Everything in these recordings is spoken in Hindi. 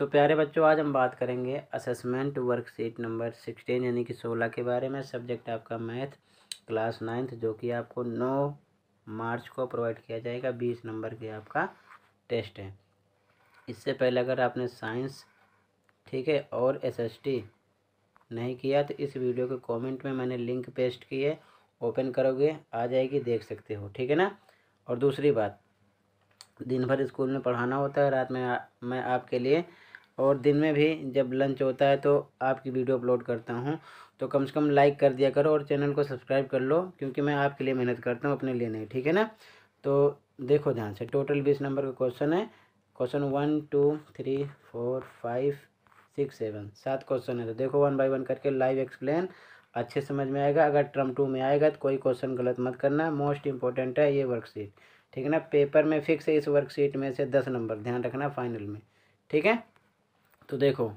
तो प्यारे बच्चों आज हम बात करेंगे असेसमेंट वर्कशीट नंबर सिक्सटीन यानी कि सोलह के बारे में सब्जेक्ट आपका मैथ क्लास नाइन्थ जो कि आपको नौ मार्च को प्रोवाइड किया जाएगा बीस नंबर के आपका टेस्ट है इससे पहले अगर आपने साइंस ठीक है और एसएसटी नहीं किया तो इस वीडियो के कमेंट में मैंने लिंक पेस्ट की है ओपन करोगे आ जाएगी देख सकते हो ठीक है ना और दूसरी बात दिन भर स्कूल में पढ़ाना होता है रात में आ, मैं आपके लिए और दिन में भी जब लंच होता है तो आपकी वीडियो अपलोड करता हूँ तो कम से कम लाइक कर दिया करो और चैनल को सब्सक्राइब कर लो क्योंकि मैं आपके लिए मेहनत करता हूँ अपने लिए नहीं ठीक है ना तो देखो ध्यान से टोटल बीस नंबर का क्वेश्चन है question one two three four five six seven सात क्वेश्चन है तो देखो वन बाई वन करके लाइव एक्सप्लेन अच्छे समझ में आएगा अगर ट्रम टू में आएगा तो कोई क्वेश्चन गलत मत करना मोस्ट इंपॉर्टेंट है ये वर्कशीट ठीक है ना पेपर में फिक्स है इस वर्कशीट में से दस नंबर ध्यान रखना फाइनल में ठीक है तो देखो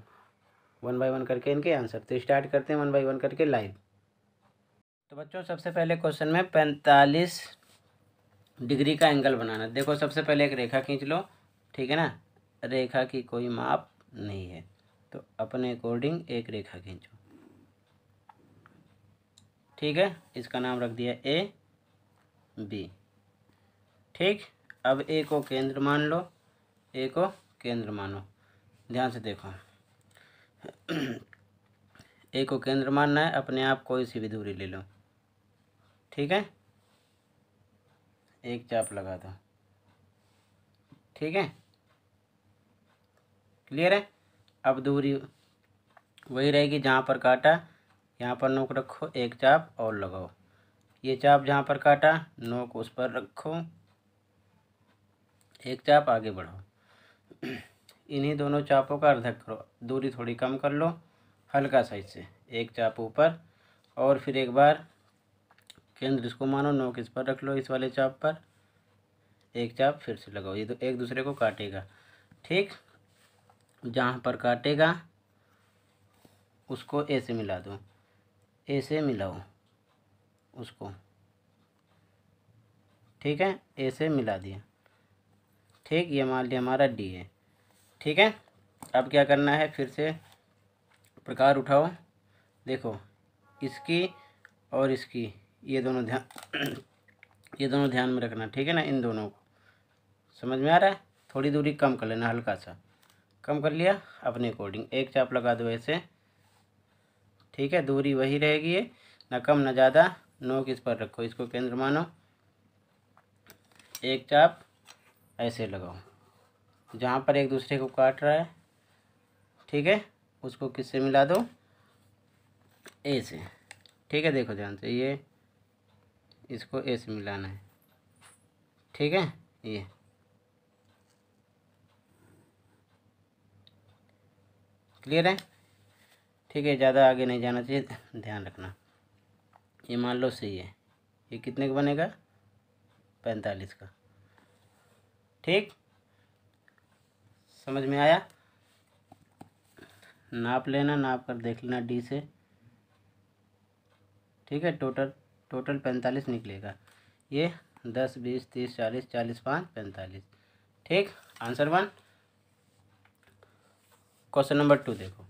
वन बाय वन करके इनके आंसर तो स्टार्ट करते हैं वन बाय वन करके लाइव तो बच्चों सबसे पहले क्वेश्चन में पैंतालीस डिग्री का एंगल बनाना देखो सबसे पहले एक रेखा खींच लो ठीक है ना रेखा की कोई माप नहीं है तो अपने अकॉर्डिंग एक रेखा खींचो ठीक है इसका नाम रख दिया ए बी ठीक अब ए को केंद्र मान लो ए को केंद्र मानो ध्यान से देखो ए को केंद्र मानना है अपने आप कोई सी भी दूरी ले लो ठीक है एक चाप लगा दो ठीक है क्लियर है अब दूरी वही रहेगी जहाँ पर काटा यहाँ पर नोक रखो एक चाप और लगाओ ये चाप जहाँ पर काटा नोक उस पर रखो एक चाप आगे बढ़ाओ इन्हीं दोनों चापों का अर्धक करो दूरी थोड़ी कम कर लो हल्का साइज से एक चाप ऊपर और फिर एक बार केंद्र इसको मानो नोक इस पर रख लो इस वाले चाप पर एक चाप फिर से लगाओ ये तो एक दूसरे को काटेगा ठीक जहाँ पर काटेगा उसको ऐसे मिला दो ऐसे मिलाओ उसको ठीक है ऐसे मिला दिया ठीक ये मान लिया हमारा डी है ठीक है अब क्या करना है फिर से प्रकार उठाओ देखो इसकी और इसकी ये दोनों ध्यान ये दोनों ध्यान में रखना ठीक है ना इन दोनों को समझ में आ रहा है थोड़ी दूरी कम कर लेना हल्का सा कम कर लिया अपने अकॉर्डिंग एक चाप लगा दो ऐसे ठीक है दूरी वही रहेगी ये ना कम ना ज़्यादा नोक इस पर रखो इसको केंद्र मानो एक चाप ऐसे लगाओ जहाँ पर एक दूसरे को काट रहा है ठीक है उसको किससे मिला दो ए से ठीक है देखो ध्यान से ये इसको ए से मिलाना है ठीक है ये क्लियर है ठीक है ज़्यादा आगे नहीं जाना चाहिए ध्यान रखना ये मान लो सही है ये कितने का बनेगा पैंतालीस का ठीक समझ में आया नाप लेना नाप कर देख लेना डी से ठीक है टोटल टोटल पैंतालीस निकलेगा ये दस बीस तीस चालीस चालीस पाँच पैंतालीस ठीक answer one question number two देखो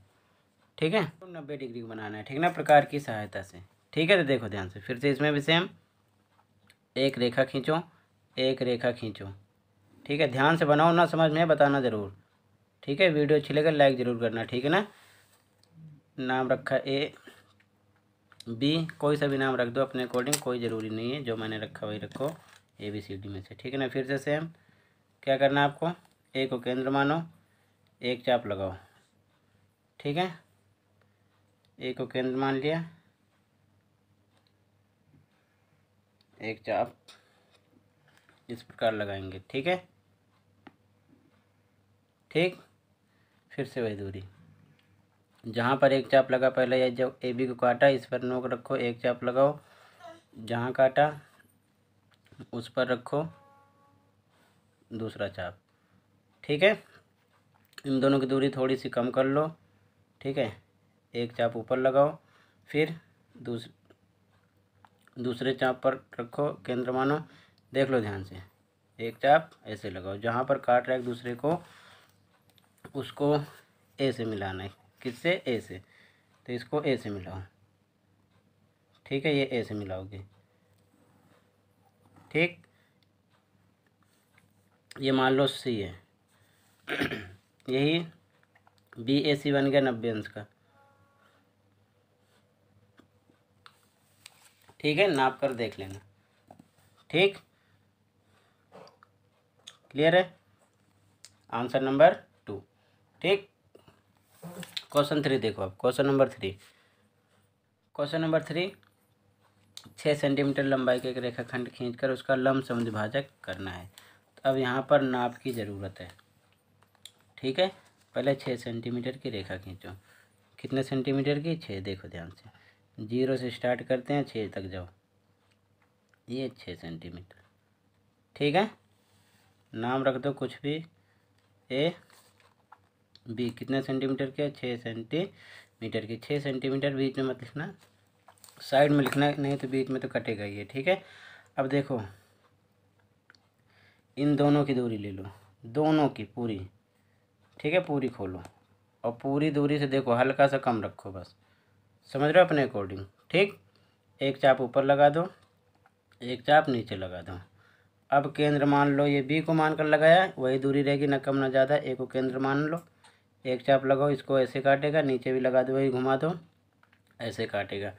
ठीक है तो नब्बे डिग्री को बनाना है ठीक ना प्रकार की सहायता से ठीक है तो देखो ध्यान से फिर से इसमें भी सेम एक रेखा खींचो एक रेखा खींचो ठीक है ध्यान से बनाओ ना समझ में बताना ज़रूर ठीक है वीडियो अच्छी लगे लाइक ज़रूर करना ठीक है ना नाम रखा ए बी कोई सा भी नाम रख दो अपने अकॉर्डिंग कोई ज़रूरी नहीं है जो मैंने रखा वही रखो ए बी सी डी में से ठीक है ना फिर से सेम क्या करना है आपको ए को केंद्र मानो एक चाप लगाओ ठीक है ए को केंद्र मान लिया एक चाप इस प्रकार लगाएंगे ठीक है ठीक फिर से वही दूरी जहाँ पर एक चाप लगा पहले जब ए बी को काटा इस पर नोक रखो एक चाप लगाओ जहाँ काटा उस पर रखो दूसरा चाप ठीक है इन दोनों की दूरी थोड़ी सी कम कर लो ठीक है एक चाप ऊपर लगाओ फिर दूस दूसरे चाप पर रखो केंद्र मानो देख लो ध्यान से एक चाप ऐसे लगाओ जहाँ पर काट रहा है एक दूसरे को उसको ए से मिलाना है किससे ए से तो इसको ए से मिलाओ ठीक है ये ए से मिलाओगे ठीक ये मान लो सी है यही बी ए सी बन गया नब्बे अंश का ठीक है नाप कर देख लेना ठीक क्लियर है आंसर नंबर ठीक क्वेश्चन थ्री देखो आप question number three question number three छः सेंटीमीटर लंबाई के एक रेखाखंड खींचकर उसका लम्ब समविभाजक करना है तो अब यहाँ पर नाप की ज़रूरत है ठीक है पहले छः सेंटीमीटर की रेखा खींचो कितने सेंटीमीटर की छः देखो ध्यान से जीरो से स्टार्ट करते हैं छः तक जाओ ये छः सेंटीमीटर ठीक है नाम रख दो कुछ भी ए बी कितना सेंटीमीटर के छः सेंटीमीटर के छः सेंटीमीटर बीच में मत लिखना साइड में लिखना नहीं तो बीच में तो कटेगा ये ठीक है अब देखो इन दोनों की दूरी ले लो दोनों की पूरी ठीक है पूरी खोलो और पूरी दूरी से देखो हल्का सा कम रखो बस समझ रहे हो अपने अकॉर्डिंग ठीक एक चाप ऊपर लगा दो एक चाप नीचे लगा दो अब केंद्र मान लो ये बी को मान कर लगाया वही दूरी रहेगी ना कम ना ज़्यादा ए को केंद्र मान लो एक चाप लगाओ इसको ऐसे काटेगा नीचे भी लगा दो वही घुमा दो ऐसे काटेगा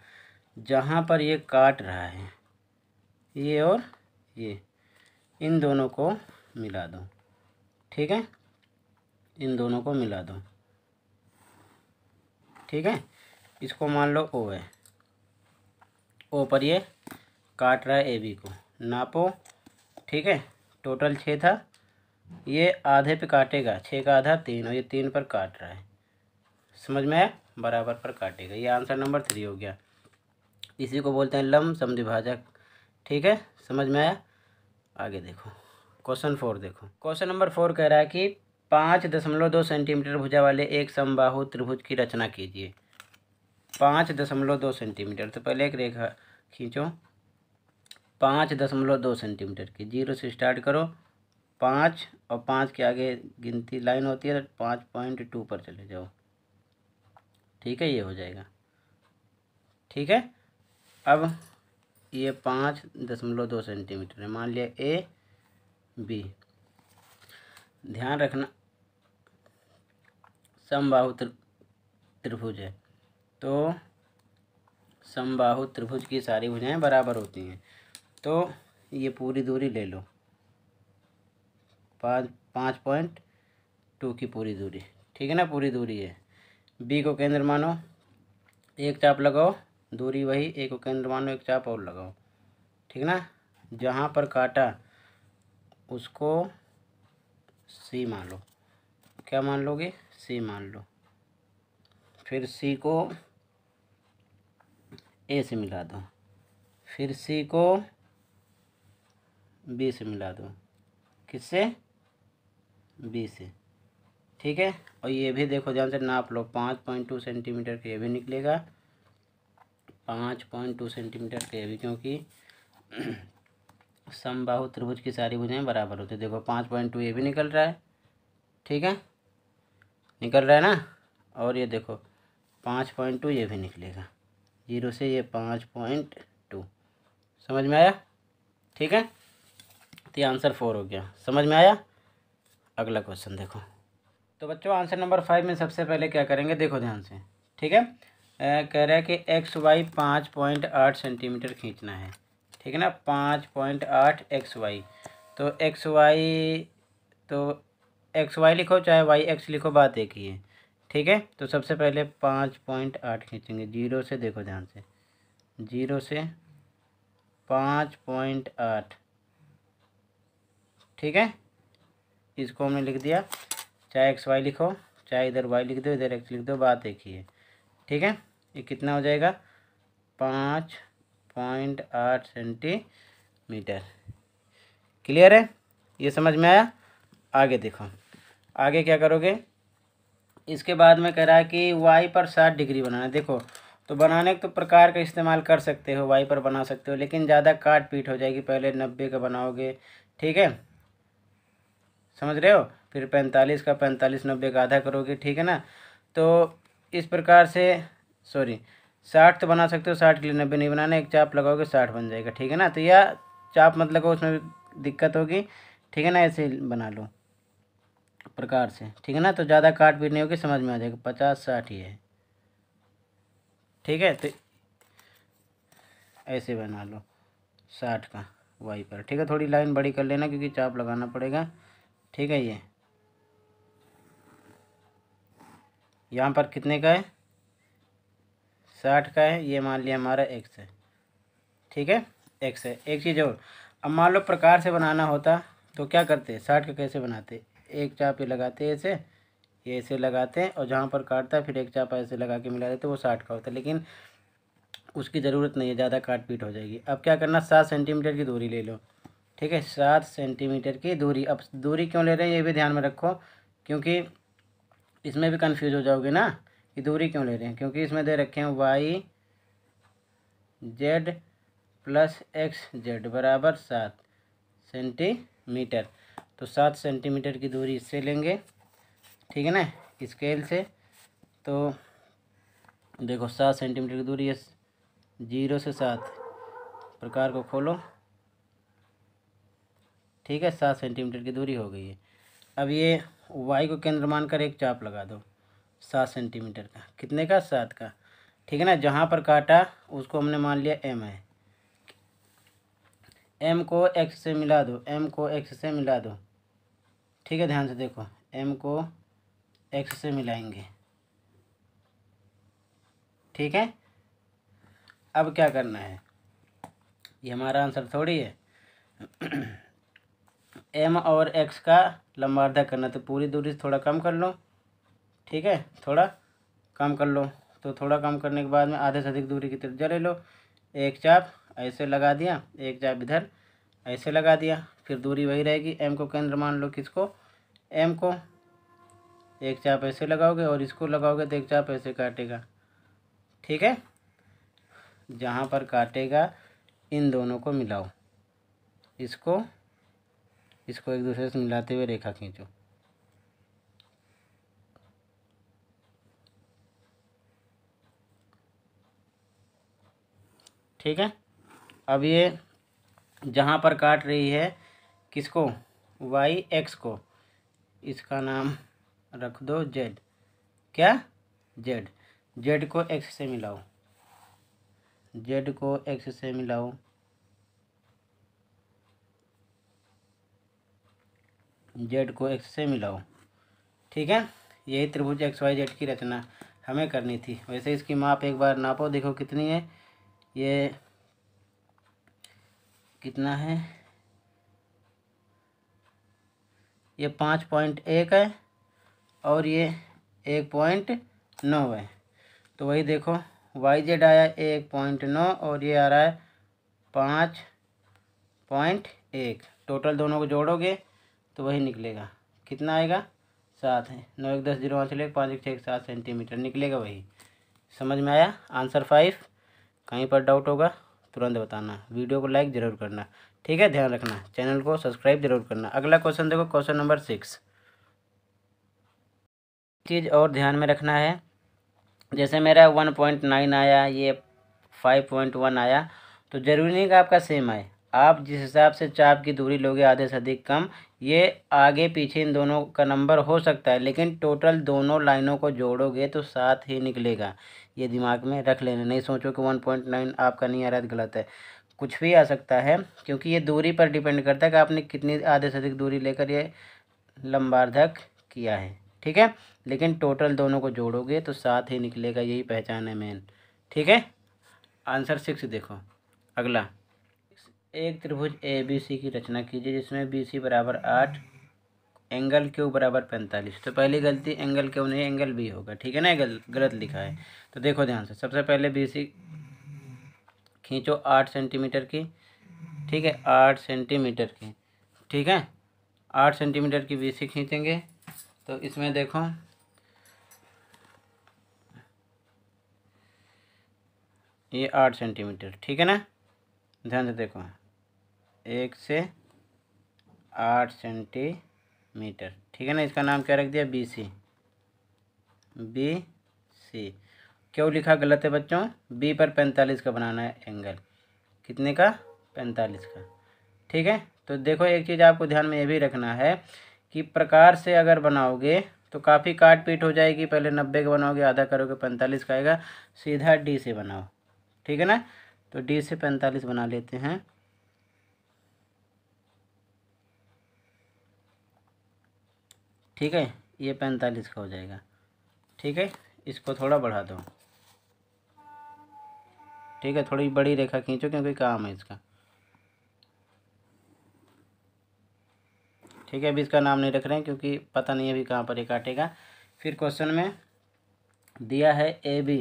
जहाँ पर ये काट रहा है ये और ये इन दोनों को मिला दो ठीक है इन दोनों को मिला दो ठीक है इसको मान लो ओ है ओ पर ये काट रहा है ए बी को नापो ठीक है टोटल छः था ये आधे पे काटेगा छः का आधा तीन और ये तीन पर काट रहा है समझ में आया बराबर पर काटेगा ये आंसर नंबर थ्री हो गया इसी को बोलते हैं लम समिभाजक ठीक है समझ में आया आगे देखो क्वेश्चन फोर देखो क्वेश्चन नंबर फोर कह रहा है कि पाँच दशमलव दो सेंटीमीटर भुजा वाले एक समबाहु त्रिभुज की रचना कीजिए पाँच दशमलव दो सेंटीमीटर तो पहले एक रेखा खींचो पाँच दशमलव दो सेंटीमीटर की जीरो से स्टार्ट करो पाँच और पाँच के आगे गिनती लाइन होती है तो पाँच पॉइंट टू पर चले जाओ ठीक है ये हो जाएगा ठीक है अब ये पाँच दशमलव दो सेंटीमीटर है मान लिया ए बी ध्यान रखना समबाहु त्रिभुज है तो समबाहु त्रिभुज की सारी भुजाएं बराबर होती हैं तो ये पूरी दूरी ले लो पाँच पाँच पॉइंट टू की पूरी दूरी ठीक है ना पूरी दूरी है बी को केंद्र मानो एक चाप लगाओ दूरी वही एक को केंद्र मानो एक चाप और लगाओ ठीक ना जहाँ पर काटा उसको सी मान लो क्या मान लोगे सी मान लो फिर सी को ए से मिला दो फिर सी को बी से मिला दो किससे बी से ठीक है और ये भी देखो ध्यान से नाप लो पाँच पॉइंट टू सेंटीमीटर के ये भी निकलेगा पाँच पॉइंट टू सेंटीमीटर के भी क्योंकि समबाहु त्रिभुज की सारी भुजाएं बराबर होती है देखो पाँच पॉइंट टू ये भी निकल रहा है ठीक है निकल रहा है ना और ये देखो पाँच पॉइंट टू ये भी निकलेगा जीरो से ये पाँच पॉइंट टू समझ में आया ठीक है तो ये आंसर फोर हो गया समझ में आया अगला क्वेश्चन देखो तो बच्चों आंसर नंबर फाइव में सबसे पहले क्या करेंगे देखो ध्यान से ठीक है कह रहा है कि एक्स वाई पाँच पॉइंट आठ सेंटीमीटर खींचना है ठीक है ना पाँच पॉइंट आठ एक्स वाई तो एक्स वाई तो एक्स वाई लिखो चाहे वाई एक्स लिखो बात एक ही है ठीक है तो सबसे पहले पाँच पॉइंट आठ खींचेंगे जीरो से देखो ध्यान से जीरो से पाँच पॉइंट आठ ठीक है इसको हमने लिख दिया चाहे एक्स वाई लिखो चाहे इधर वाई लिख दो इधर एक्स लिख दो बात एक ही है ठीक है ये कितना हो जाएगा पाँच पॉइंट आठ सेंटीमीटर क्लियर है ये समझ में आया आगे देखो आगे क्या करोगे इसके बाद में कह रहा है कि वाई पर साठ डिग्री बनाना देखो तो बनाने के तो प्रकार का इस्तेमाल कर सकते हो वाई पर बना सकते हो लेकिन ज़्यादा काट पीट हो जाएगी पहले नब्बे का बनाओगे ठीक है समझ रहे हो फिर पैंतालीस का पैंतालीस नब्बे का आधा करोगे ठीक है ना तो इस प्रकार से सॉरी साठ तो बना सकते हो साठ के लिए नब्बे नहीं बनाना एक चाप लगाओगे साठ बन जाएगा ठीक है ना तो या चाप मत लगाओ उसमें दिक्कत होगी ठीक है ना ऐसे बना लो प्रकार से ठीक है ना तो ज़्यादा काट भी नहीं होगी समझ में आ जाएगा पचास साठ ही है ठीक है तो ऐसे बना लो साठ का वाई पर ठीक है थोड़ी लाइन बड़ी कर लेना क्योंकि चाप लगाना पड़ेगा ठीक है ये यहाँ पर कितने का है साठ का है ये मान लिया हमारा एक्स है ठीक है एक्स है एक चीज़ और अब मान लो प्रकार से बनाना होता तो क्या करते साठ का कैसे बनाते एक चाप ये लगाते ऐसे ये ऐसे लगाते हैं और जहाँ पर काटता है फिर एक चाप ऐसे लगा के मिला देते वो साठ का होता है लेकिन उसकी ज़रूरत नहीं है ज़्यादा काट पीट हो जाएगी अब क्या करना सात सेंटीमीटर की दूरी ले लो ठीक है सात सेंटीमीटर की दूरी अब दूरी क्यों ले रहे हैं ये भी ध्यान में रखो क्योंकि इसमें भी कन्फ्यूज हो जाओगे ना कि दूरी क्यों ले रहे हैं क्योंकि इसमें दे रखे हैं Y Z plus X Z बराबर सात सेंटीमीटर तो सात सेंटीमीटर की दूरी इससे लेंगे ठीक है ना स्केल से तो देखो सात सेंटीमीटर की दूरी है जीरो से सात प्रकार को खोलो ठीक है सात सेंटीमीटर की दूरी हो गई है अब ये वाई को केंद्र मानकर एक चाप लगा दो सात सेंटीमीटर का कितने का सात का ठीक है ना जहाँ पर काटा उसको हमने मान लिया एम है एम को एक्स से मिला दो एम को एक्स से मिला दो ठीक है ध्यान से देखो एम को एक्स से मिलाएंगे ठीक है अब क्या करना है ये हमारा आंसर थोड़ी है एम और एक्स का लंबार्धक करना तो पूरी दूरी से थोड़ा कम कर लो ठीक है थोड़ा कम कर लो तो थोड़ा कम करने के बाद में आधे से अधिक दूरी की त्रिज्या ले लो एक चाप ऐसे लगा दिया एक चाप इधर ऐसे लगा दिया फिर दूरी वही रहेगी एम को केंद्र मान लो किसको एम को एक चाप ऐसे लगाओगे और इसको लगाओगे तो एक चाप ऐसे काटेगा ठीक है जहाँ पर काटेगा इन दोनों को मिलाओ इसको इसको एक दूसरे से मिलाते हुए रेखा खींचो ठीक है अब ये जहाँ पर काट रही है किसको वाई एक्स को इसका नाम रख दो जेड क्या जेड जेड को एक्स से मिलाओ जेड को एक्स से मिलाओ जेड को एक्स से मिलाओ ठीक है यही त्रिभुज एक्स वाई जेड की रचना हमें करनी थी वैसे इसकी माप एक बार नापो देखो कितनी है ये कितना है ये पाँच पॉइंट एक है और ये एक पॉइंट नौ है तो वही देखो वाई जेड आया एक पॉइंट नौ और ये आ रहा है पाँच पॉइंट एक टोटल दोनों को जोड़ोगे तो वही निकलेगा कितना आएगा सात है नौ एक दस जीरो पाँच लेकर पाँच एक छः एक सात सेंटीमीटर निकलेगा वही समझ में आया आंसर फाइव कहीं पर डाउट होगा तुरंत बताना वीडियो को लाइक ज़रूर करना ठीक है ध्यान रखना चैनल को सब्सक्राइब जरूर करना अगला क्वेश्चन देखो क्वेश्चन नंबर सिक्स चीज़ और ध्यान में रखना है जैसे मेरा वन पॉइंट नाइन आया ये फाइव पॉइंट वन आया तो ज़रूरी नहीं कि आपका सेम आए आप जिस हिसाब से चाप की दूरी लोगे आधे से अधिक कम ये आगे पीछे इन दोनों का नंबर हो सकता है लेकिन टोटल दोनों लाइनों को जोड़ोगे तो साथ ही निकलेगा ये दिमाग में रख लेना नहीं सोचो कि वन पॉइंट नाइन आपका नहीं आ रहा है तो गलत है कुछ भी आ सकता है क्योंकि ये दूरी पर डिपेंड करता है कि आपने कितनी आधे से अधिक दूरी लेकर ये लंबार्धक किया है ठीक है लेकिन टोटल दोनों को जोड़ोगे तो साथ ही निकलेगा यही पहचान है मेन ठीक है आंसर सिक्स देखो अगला एक त्रिभुज ए बी सी की रचना कीजिए जिसमें बी सी बराबर आठ एंगल क्यू बराबर पैंतालीस तो पहली गलती एंगल क्यू नहीं एंगल बी होगा ठीक है ना गल, गलत लिखा है तो देखो ध्यान से सबसे पहले बी सी खींचो आठ सेंटीमीटर की ठीक है आठ सेंटीमीटर की ठीक है आठ सेंटीमीटर की बी सी खींचेंगे तो इसमें देखो ये आठ सेंटीमीटर ठीक है ना ध्यान से देखो एक से आठ सेंटीमीटर ठीक है ना इसका नाम क्या रख दिया बी सी बी सी क्यों लिखा गलत है बच्चों बी पर पैंतालीस का बनाना है एंगल कितने का पैंतालीस का ठीक है तो देखो एक चीज़ आपको ध्यान में ये भी रखना है कि प्रकार से अगर बनाओगे तो काफ़ी काट पीट हो जाएगी पहले नब्बे का बनाओगे आधा करोगे पैंतालीस का आएगा सीधा डी से बनाओ ठीक है ना तो डी से पैंतालीस बना लेते हैं ठीक है ये पैंतालीस का हो जाएगा ठीक है इसको थोड़ा बढ़ा दो ठीक है थोड़ी बड़ी रेखा खींचो क्योंकि काम है इसका ठीक है अभी इसका नाम नहीं रख रहे हैं क्योंकि पता नहीं अभी कहाँ पर ये काटेगा फिर क्वेश्चन में दिया है A B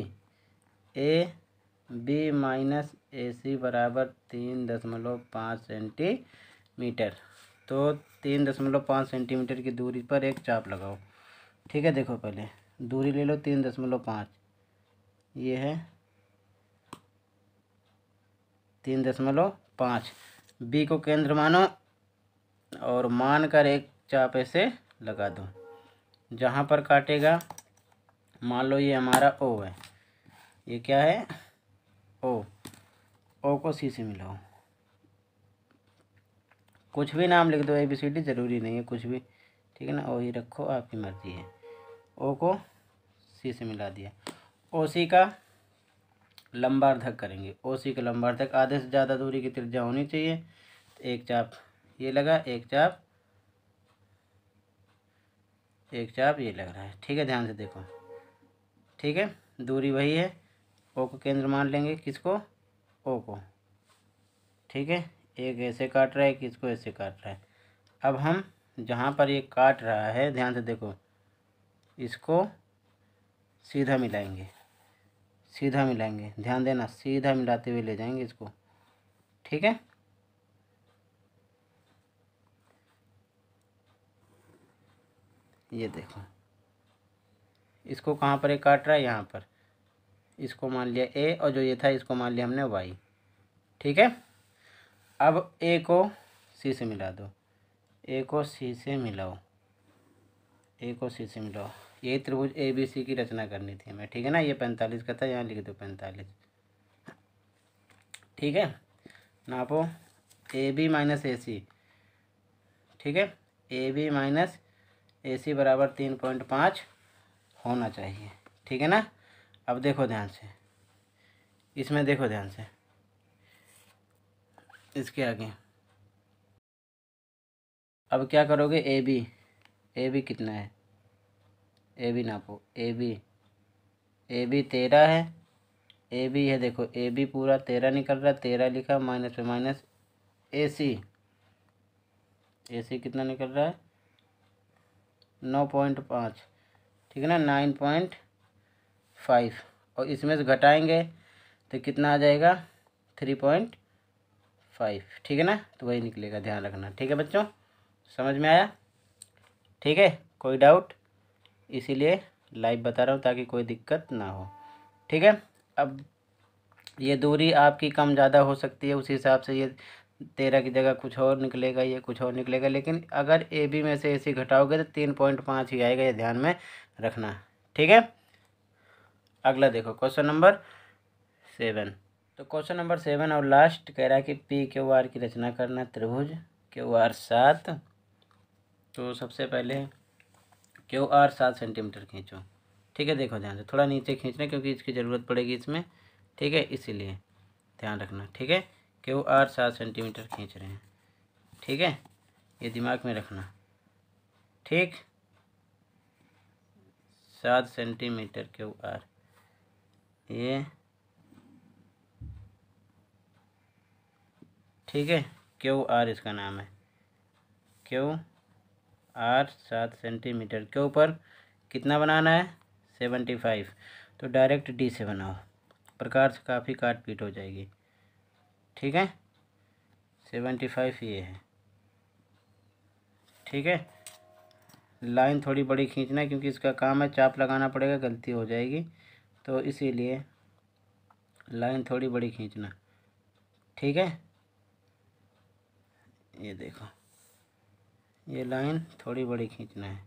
A B minus A C बराबर तीन दशमलव पाँच सेंटीमीटर तो तीन दशमलव पाँच सेंटीमीटर की दूरी पर एक चाप लगाओ ठीक है देखो पहले दूरी ले लो तीन दशमलव पाँच ये है तीन दशमलव पाँच बी को केंद्र मानो और मान कर एक चाप ऐसे लगा दो जहाँ पर काटेगा मान लो ये हमारा ओ है ये क्या है ओ ओ को सी से मिलाओ कुछ भी नाम लिख दो ए बी सी डी ज़रूरी नहीं है कुछ भी ठीक है ना ओ ही रखो आपकी मर्ज़ी है ओ को सी से मिला दिया ओ सी का लंबार्धक करेंगे ओ सी का लंबार्धक आधे से ज़्यादा दूरी की त्रिज्या होनी चाहिए तो एक चाप ये लगा एक चाप एक चाप ये लग रहा है ठीक है ध्यान से देखो ठीक है दूरी वही है ओ को केंद्र मान लेंगे किसको ओ को ठीक है एक ऐसे काट रहा है कि इसको ऐसे काट रहा है अब हम जहाँ पर ये काट रहा है ध्यान से देखो इसको सीधा मिलाएंगे सीधा मिलाएंगे ध्यान देना सीधा मिलाते हुए ले जाएंगे इसको ठीक है ये देखो इसको कहाँ पर ये काट रहा है यहाँ पर इसको मान लिया ए और जो ये था इसको मान लिया हमने वाई ठीक है अब ए को सी से मिला दो ए को सी से मिलाओ ए को सी से मिलाओ ये त्रिभुज ए बी सी की रचना करनी थी हमें ठीक है ना ये पैंतालीस का था यहाँ लिख दो पैंतालीस ठीक है नापो ए बी माइनस ए सी ठीक है A B minus A C बराबर तीन पॉइंट पाँच होना चाहिए ठीक है ना अब देखो ध्यान से इसमें देखो ध्यान से इसके आगे अब क्या करोगे ए बी ए बी कितना है ए बी नापो ए बी ए बी तेरह है ए बी है देखो ए बी पूरा तेरह निकल रहा है तेरह लिखा माइनस में माइनस ए सी ए सी कितना निकल रहा है नौ पॉइंट पाँच ठीक है ना नाइन पॉइंट फाइव और इसमें से घटाएंगे तो कितना आ जाएगा थ्री पॉइंट फाइव ठीक है ना तो वही निकलेगा ध्यान रखना ठीक है बच्चों समझ में आया ठीक है कोई डाउट इसीलिए लाइव बता रहा हूँ ताकि कोई दिक्कत ना हो ठीक है अब ये दूरी आपकी कम ज़्यादा हो सकती है उसी हिसाब से ये तेरह की जगह कुछ और निकलेगा ये कुछ और निकलेगा लेकिन अगर ए बी में से ए सी घटाओगे तो तीन पॉइंट पाँच ही आएगा ये ध्यान में रखना ठीक है अगला देखो क्वेश्चन नंबर सेवन तो क्वेश्चन नंबर सेवन और लास्ट कह रहा है कि पी क्यू आर की रचना करना त्रिभुज क्यू आर सात तो सबसे पहले क्यू आर सात सेंटीमीटर खींचो ठीक है देखो ध्यान से थोड़ा नीचे खींचना क्योंकि इसकी ज़रूरत पड़ेगी इसमें ठीक है इसीलिए ध्यान रखना ठीक है क्यू आर सात सेंटीमीटर खींच रहे हैं ठीक है ये दिमाग में रखना ठीक सात सेंटीमीटर क्यू आर ये ठीक है क्यू आर इसका नाम है क्यू आर सात सेंटीमीटर के ऊपर कितना बनाना है सेवेंटी फाइव तो डायरेक्ट डी से बनाओ प्रकार से काफ़ी काट पीट हो जाएगी ठीक है सेवेंटी फाइव ये है ठीक है लाइन थोड़ी बड़ी खींचना क्योंकि इसका काम है चाप लगाना पड़ेगा गलती हो जाएगी तो इसीलिए लाइन थोड़ी बड़ी खींचना ठीक है ये देखो ये लाइन थोड़ी बड़ी खींचना है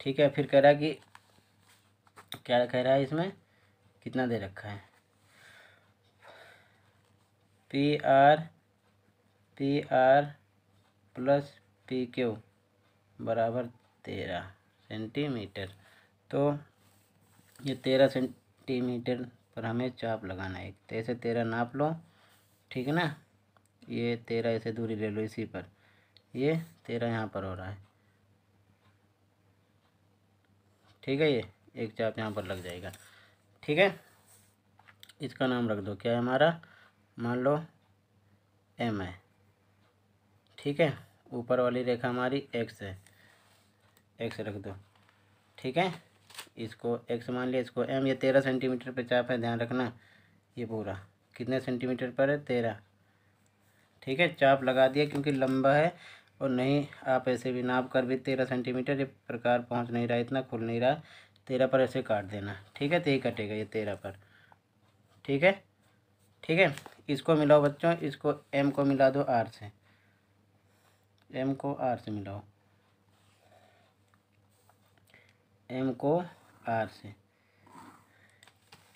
ठीक है फिर कह रहा है कि क्या कह रहा है इसमें कितना दे रखा है P R P R plus P Q बराबर तेरह सेंटीमीटर तो ये तेरह सेंटीमीटर पर हमें चाप लगाना है तेरह से तेरह नाप लो ठीक है ना ये तेरह इसे दूरी ले लो इसी पर ये तेरह यहाँ पर हो रहा है ठीक है ये एक चाप यहाँ पर लग जाएगा ठीक है इसका नाम रख दो क्या है हमारा मान लो एम है ठीक है ऊपर वाली रेखा हमारी एक्स है एक्स रख दो ठीक है इसको एक्स मान लिया इसको एम ये तेरह सेंटीमीटर पर चाप है ध्यान रखना ये पूरा कितने सेंटीमीटर पर है तेरह ठीक है चाप लगा दिया क्योंकि लंबा है और नहीं आप ऐसे भी नाप कर भी तेरह सेंटीमीटर ये प्रकार पहुंच नहीं रहा इतना खुल नहीं रहा तेरह पर ऐसे काट देना ठीक है तो यही कटेगा ये तेरह पर ठीक है ठीक है इसको मिलाओ बच्चों इसको एम को मिला दो आर से एम को आर से मिलाओ एम को आर से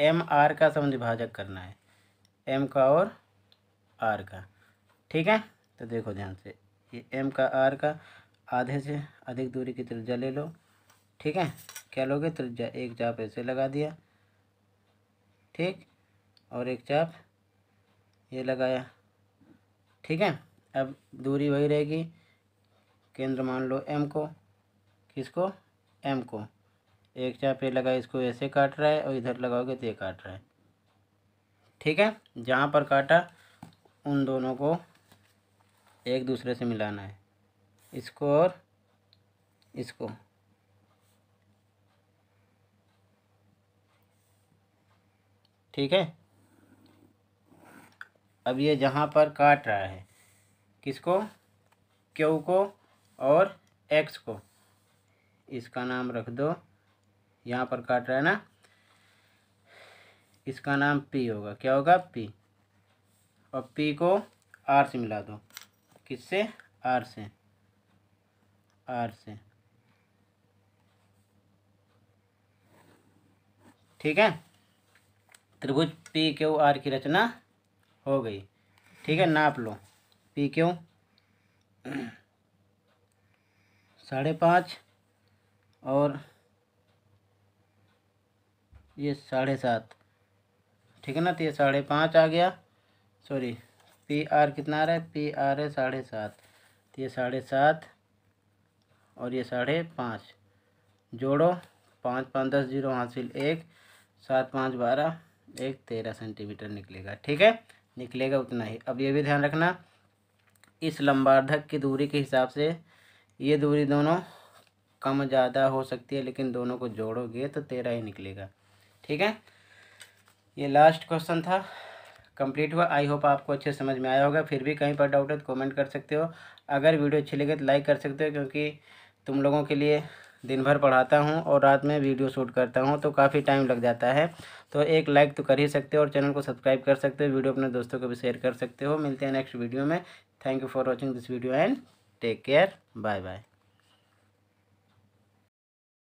एम आर का समझ भाजक करना है एम का और आर का ठीक है तो देखो ध्यान से ये एम का आर का आधे से अधिक दूरी की त्रिज्या ले लो ठीक है क्या लोगे त्रिज्या एक चाप ऐसे लगा दिया ठीक और एक चाप ये लगाया ठीक है अब दूरी वही रहेगी केंद्र मान लो एम को किसको एम को एक चाप ये लगा इसको ऐसे काट रहा है और इधर लगाओगे तो ये काट रहा है ठीक है जहाँ पर काटा उन दोनों को एक दूसरे से मिलाना है इसको और इसको ठीक है अब ये जहाँ पर काट रहा है किसको क्यू को और एक्स को इसका नाम रख दो यहाँ पर काट रहा है ना इसका नाम पी होगा क्या होगा पी और पी को आर से मिला दो किससे आर से आर से ठीक है त्रिभुज पी क्यू आर की रचना हो गई ठीक है नाप लो पी क्यू साढ़े पाँच और ये साढ़े सात ठीक है ना तो ये साढ़े पाँच आ गया सॉरी पी आर कितना आ रहा है पी आर है साढ़े सात तो ये साढ़े सात और ये साढ़े पाँच जोड़ो पाँच पाँच दस जीरो हासिल एक सात पाँच बारह एक तेरह सेंटीमीटर निकलेगा ठीक है निकलेगा उतना ही अब ये भी ध्यान रखना इस लंबार्धक की दूरी के हिसाब से ये दूरी दोनों कम ज़्यादा हो सकती है लेकिन दोनों को जोड़ोगे तो तेरह ही निकलेगा ठीक है ये लास्ट क्वेश्चन था कंप्लीट हुआ आई होप आपको अच्छे समझ में आया होगा फिर भी कहीं पर डाउट है तो कमेंट कर सकते हो अगर वीडियो अच्छी लगे तो लाइक कर सकते हो क्योंकि तुम लोगों के लिए दिन भर पढ़ाता हूँ और रात में वीडियो शूट करता हूँ तो काफ़ी टाइम लग जाता है तो एक लाइक तो कर ही सकते हो और चैनल को सब्सक्राइब कर सकते हो वीडियो अपने दोस्तों को भी शेयर कर सकते हो मिलते हैं नेक्स्ट वीडियो में thank you for watching this video and take care bye bye